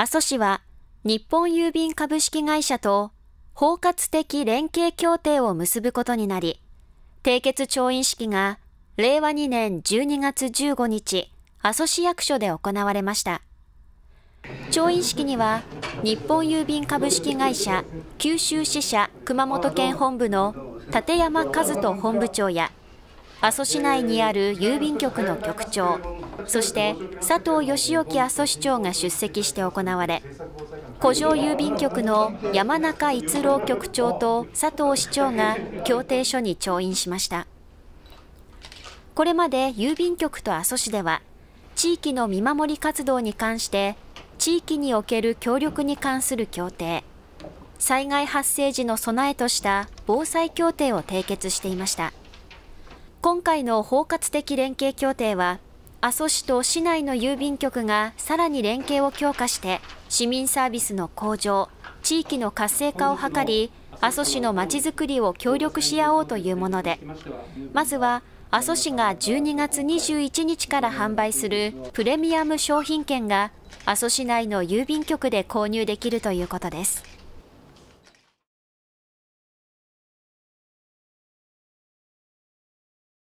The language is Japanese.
阿蘇市は日本郵便株式会社と包括的連携協定を結ぶことになり、締結調印式が令和2年12月15日、阿蘇市役所で行われました。調印式には、日本郵便株式会社九州支社熊本県本部の立山和人本部長や、阿蘇市内にある郵便局の局長そして佐藤義之阿蘇市長が出席して行われ古城郵便局の山中逸郎局長と佐藤市長が協定書に調印しましたこれまで郵便局と阿蘇市では地域の見守り活動に関して地域における協力に関する協定災害発生時の備えとした防災協定を締結していました。今回の包括的連携協定は、阿蘇市と市内の郵便局がさらに連携を強化して、市民サービスの向上、地域の活性化を図り、阿蘇市のまちづくりを協力し合おうというもので、まずは阿蘇市が12月21日から販売するプレミアム商品券が阿蘇市内の郵便局で購入できるということです。